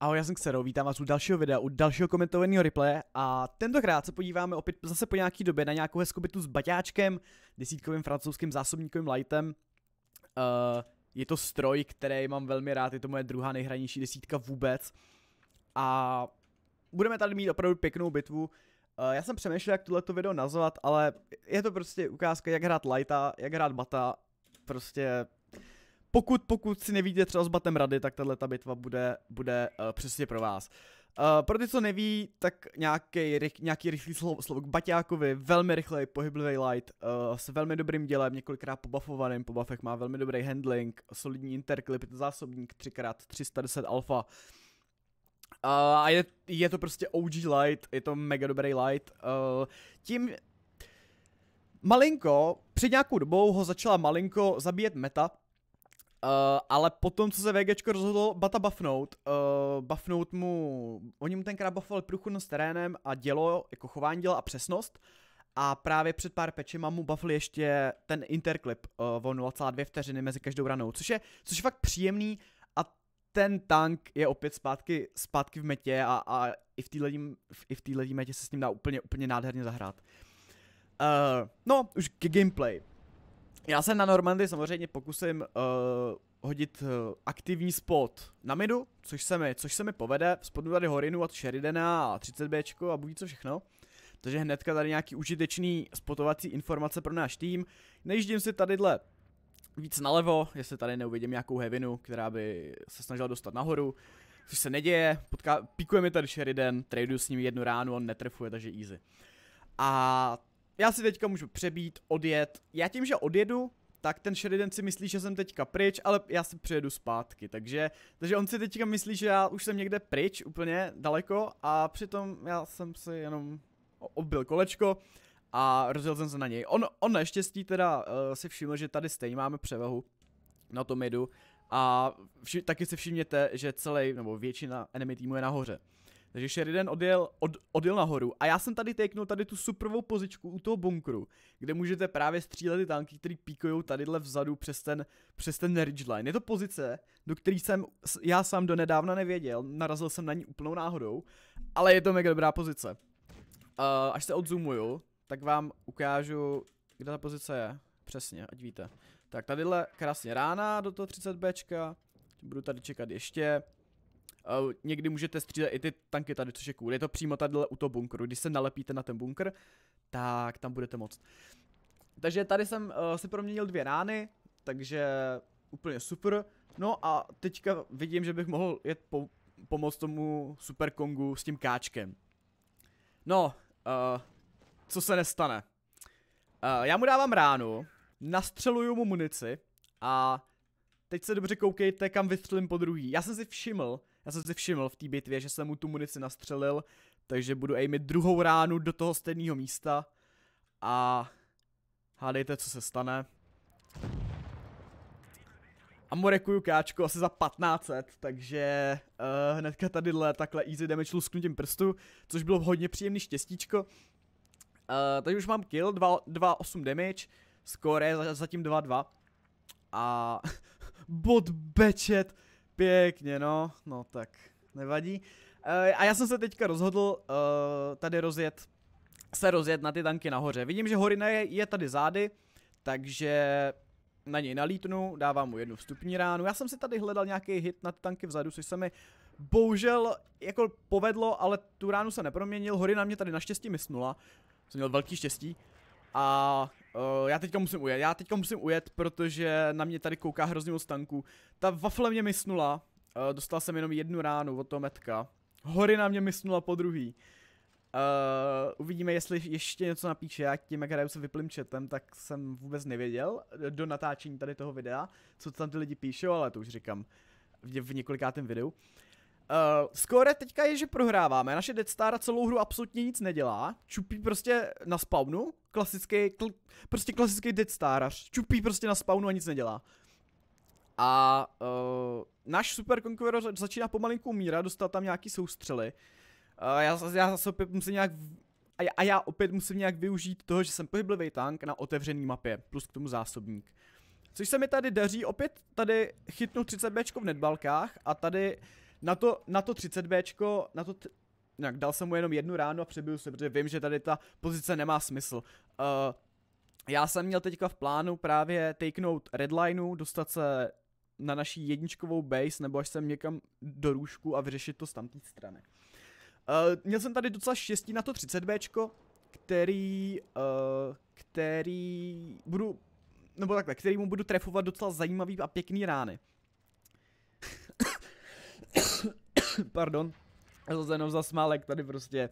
Ahoj, já jsem Xero, vítám vás u dalšího videa, u dalšího komentovaného replaye a tentokrát se podíváme opět zase po nějaký době na nějakou hezkou bytu s baťáčkem, desítkovým francouzským zásobníkovým lightem. Uh, je to stroj, který mám velmi rád, je to moje druhá nejhranější desítka vůbec. A budeme tady mít opravdu pěknou bitvu. Uh, já jsem přemýšlel, jak tohleto video nazvat, ale je to prostě ukázka, jak hrát lighta, jak hrát bata, prostě pokud, pokud si nevíte třeba s batem rady, tak tahle ta bitva bude, bude uh, přesně pro vás. Uh, pro ty, co neví, tak nějaký, rych, nějaký rychlý slovo, slovo k Baťákovi, velmi rychlej, pohyblivý light, uh, s velmi dobrým dělem, několikrát pobafovaným, po buffech má velmi dobrý handling, solidní interklip, je to zásobník 3x310 alfa. Uh, a je, je to prostě OG light, je to mega dobrý light. Uh, tím malinko, před nějakou dobou ho začala malinko zabíjet meta, Eh, ale potom, co se VGčko rozhodlo Bata buffnout, uh, eh, buffnout mu, oni mu tenkrát buffovali průchodnost terénem a dělo, jako chování děla a přesnost. A právě před pár mám mu buffli ještě ten interklip uh, o 0,2 vteřiny mezi každou ranou, což je, což je fakt příjemný a ten tank je opět zpátky, zpátky v metě a, a i v této i v metě se s ním dá úplně, úplně nádherně zahrát. Uh, no, už k gameplay. Já se na Normandy samozřejmě pokusím uh, hodit uh, aktivní spot na midu, což se mi, což se mi povede. Spodnu tady Horinu a Sheridana a 30B a buď co všechno. Takže hnedka tady nějaký užitečný spotovací informace pro náš tým. Nejíždím si tadyhle víc nalevo, jestli tady neuvidím nějakou hevinu, která by se snažila dostat nahoru. Což se neděje, potká, píkuje mi tady Sheridan, traduju s ním jednu ránu, on netrefuje, takže easy. A já si teďka můžu přebít, odjet. Já tím, že odjedu, tak ten Sheridan si myslí, že jsem teďka pryč, ale já si přejedu zpátky, takže, takže on si teďka myslí, že já už jsem někde pryč, úplně daleko a přitom já jsem si jenom obbil kolečko a rozjel jsem se na něj. On, on naštěstí teda uh, si všiml, že tady stejně máme převahu na tom jedu a vši, taky si všimněte, že celý nebo většina enemy týmu je nahoře. Takže Sheridan odjel, od, odjel nahoru a já jsem tady teknul tady tu suprovou pozičku u toho bunkru, kde můžete právě střílet ty tanky, které píkujou tadyhle vzadu přes ten, přes ten ridgeline. Je to pozice, do které jsem já sám nedávna nevěděl, narazil jsem na ní úplnou náhodou, ale je to mega dobrá pozice. Uh, až se odzumuju, tak vám ukážu, kde ta pozice je. Přesně, ať víte. Tak tadyhle krásně rána do toho 30Bčka, budu tady čekat ještě. Uh, někdy můžete střílet i ty tanky tady, což je cool. Je to přímo tady u toho bunkru. Když se nalepíte na ten bunkr, tak tam budete moc. Takže tady jsem uh, si proměnil dvě rány, takže úplně super. No a teďka vidím, že bych mohl jet po, pomoc tomu Super Kongu s tím káčkem. No, uh, co se nestane? Uh, já mu dávám ránu, nastřeluju mu munici a teď se dobře koukejte, kam vystřelím po druhý. Já jsem si všiml, já jsem si všiml v té bitvě, že jsem mu tu munici nastřelil, takže budu aimit druhou ránu do toho stejného místa. A hádejte, co se stane. Amorekuju káčku asi za 1500, takže uh, hnedka tadyhle takhle easy damage lusknutím prstu, což bylo hodně příjemný štěstíčko. Uh, takže už mám kill, 2-8 damage, score je zatím 2-2. A bod bečet, Pěkně, no, no tak, nevadí. Eh, a já jsem se teďka rozhodl eh, tady rozjet, se rozjet na ty tanky nahoře. Vidím, že Horina je, je tady zády, takže na něj nalítnu, dávám mu jednu vstupní ránu. Já jsem si tady hledal nějaký hit na ty tanky vzadu, což se mi bohužel jako povedlo, ale tu ránu se neproměnil. Horina mě tady naštěstí mysnula, jsem měl velký štěstí. A Uh, já teďka musím ujet, já teďka musím ujet, protože na mě tady kouká hrozně moc tanků. Ta wafle mě mysnula, uh, eh, dostal jsem jenom jednu ránu od toho metka. Hory na mě mysnula po druhý. Uh, uvidíme, jestli ještě něco napíše, já tím, jak hraju se vyplým chatem, tak jsem vůbec nevěděl do natáčení tady toho videa, co tam ty lidi píšou, ale to už říkám v, v několikátém videu. Uh, skóre teďka je, že prohráváme. Naše Dead Star celou hru absolutně nic nedělá. Čupí prostě na spawnu. Klasický, kl- prostě klasický Dead Star. Čupí prostě na spawnu a nic nedělá. A uh, náš Super Conqueror začíná pomalinku umírat, dostal tam nějaký soustřely. Uh, já, já zase opět musím nějak a já, a já opět musím nějak využít toho, že jsem pohyblivý tank na otevřený mapě, plus k tomu zásobník. Což se mi tady daří, opět tady chytnu 30 bčko v netbalkách a tady uh, na to, na to 30Bčko, na to t- dal jsem mu jenom jednu ránu a přebyl se, protože vím, že tady ta pozice nemá smysl. Uh, já jsem měl teďka v plánu právě takenout redlineu, dostat se na naší jedničkovou base, nebo až jsem někam do růžku a vyřešit to z tamté strany. Uh, měl jsem tady docela štěstí na to 30Bčko, který, uh, který budu, nebo takhle, který mu budu trefovat docela zajímavý a pěkný rány. pardon, jenom za smálek tady prostě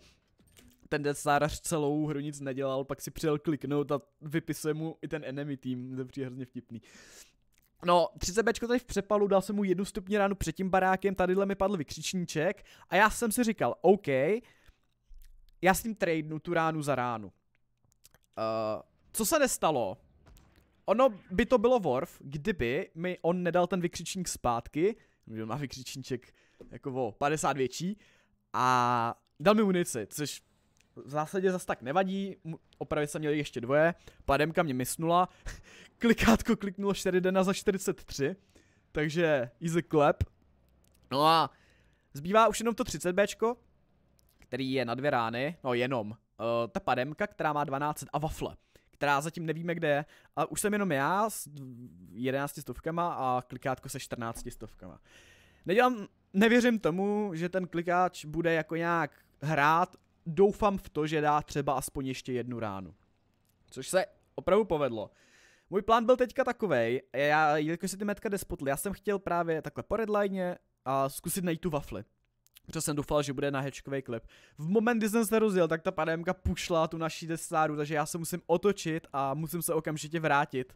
ten desárař celou hru nic nedělal, pak si přijel kliknout a vypisuje mu i ten enemy tým, to je hrozně vtipný. No, 30 bečko tady v přepalu, dal jsem mu jednu stupně ránu před tím barákem, tadyhle mi padl vykřičníček a já jsem si říkal, OK, já s ním tradenu tu ránu za ránu. Uh, co se nestalo? Ono by to bylo Worf, kdyby mi on nedal ten vykřičník zpátky, on má vykřičníček jako o 50 větší a dal mi munici, což v zásadě zase tak nevadí, opravit jsem měl ještě dvoje, pademka mě misnula, klikátko kliknulo dena za 43, takže easy clap. No a zbývá už jenom to 30Bčko, který je na dvě rány, no jenom, uh, ta pademka, která má 12 a wafle, která zatím nevíme kde je, a už jsem jenom já s 11 stovkama a klikátko se 14 stovkama. Nedělám nevěřím tomu, že ten klikáč bude jako nějak hrát. Doufám v to, že dá třeba aspoň ještě jednu ránu. Což se opravdu povedlo. Můj plán byl teďka takový, já, jelikož si ty metka despotly, já jsem chtěl právě takhle po redline a zkusit najít tu wafli. Protože jsem doufal, že bude na hečkový klip. V moment, kdy jsem se rozjel, tak ta panemka pušla tu naší desáru, takže já se musím otočit a musím se okamžitě vrátit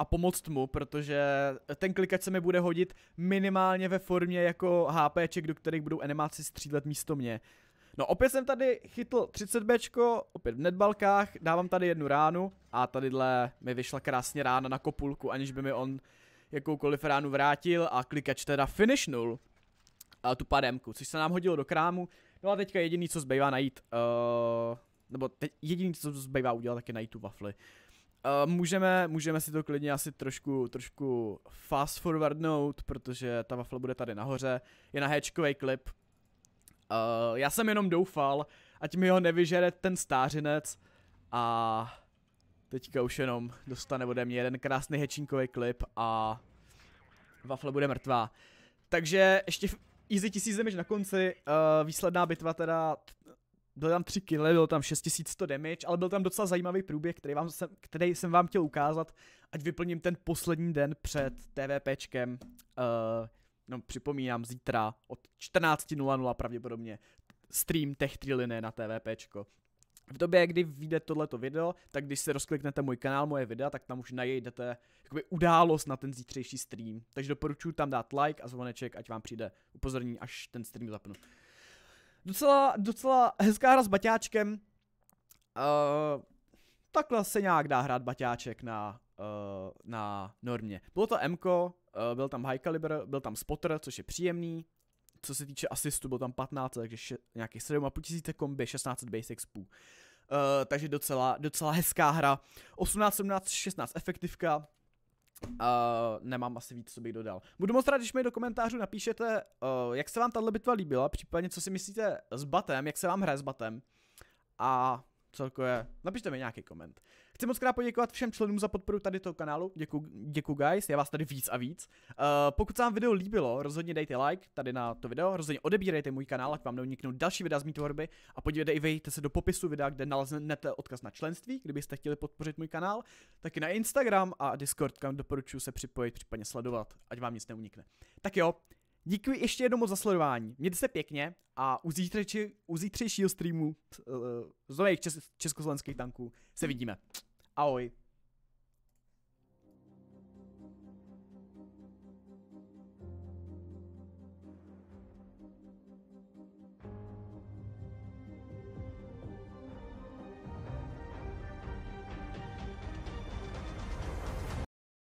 a pomoct mu, protože ten klikač se mi bude hodit minimálně ve formě jako HPček, do kterých budou animáci střílet místo mě. No opět jsem tady chytl 30bčko, opět v netbalkách, dávám tady jednu ránu a tadyhle mi vyšla krásně rána na kopulku, aniž by mi on jakoukoliv ránu vrátil a klikač teda finishnul a tu pademku, což se nám hodilo do krámu. No a teďka jediný, co zbývá najít, uh, nebo teď jediný, co zbývá udělat, tak je najít tu wafli. Uh, můžeme, můžeme si to klidně asi trošku, trošku fast forwardnout, protože ta wafle bude tady nahoře. Je na hečkový klip. Uh, já jsem jenom doufal, ať mi ho nevyžere ten stářinec a teďka už jenom dostane ode mě jeden krásný hečinkový klip a wafle bude mrtvá. Takže ještě Easy tisíc damage na konci, uh, výsledná bitva teda byl tam tři kill, byl tam 6100 damage, ale byl tam docela zajímavý průběh, který, vám, který jsem vám chtěl ukázat, ať vyplním ten poslední den před TVPčkem. Uh, eh, no připomínám, zítra od 14.00 pravděpodobně stream Tech Triliné na TVPčko. V době, kdy vyjde tohleto video, tak když se rozkliknete můj kanál, moje videa, tak tam už najdete jakoby událost na ten zítřejší stream. Takže doporučuji tam dát like a zvoneček, ať vám přijde upozornění, až ten stream zapnu. Docela, docela hezká hra s baťáčkem. Uh, takhle se nějak dá hrát baťáček na, uh, na normě. Bylo to Mko uh, byl tam High Caliber, byl tam Spotter, což je příjemný. Co se týče asistu, byl tam 15, takže še, nějakých 7,5 tisíce kombi, 16 basic spů. Uh, takže docela, docela hezká hra. 18, 17, 16 efektivka, Uh, nemám asi víc, co bych dodal. Budu moc rád, když mi do komentářů napíšete, uh, jak se vám tahle bitva líbila, případně co si myslíte s batem, jak se vám hraje s batem. A celkově, napište mi nějaký koment. Chci moc krát poděkovat všem členům za podporu tady toho kanálu, Děkuji, děku guys, je vás tady víc a víc. Uh, pokud se vám video líbilo, rozhodně dejte like tady na to video, rozhodně odebírejte můj kanál, ať vám neuniknou další videa z mý tvorby a podívejte se do popisu videa, kde naleznete odkaz na členství, kdybyste chtěli podpořit můj kanál, taky na Instagram a Discord, kam doporučuji se připojit, případně sledovat, ať vám nic neunikne. Tak jo, Děkuji ještě jednou za sledování. Mějte se pěkně a u, zítřejší, u zítřejšího streamu uh, z nových čes, československých tanků se vidíme. Aoi.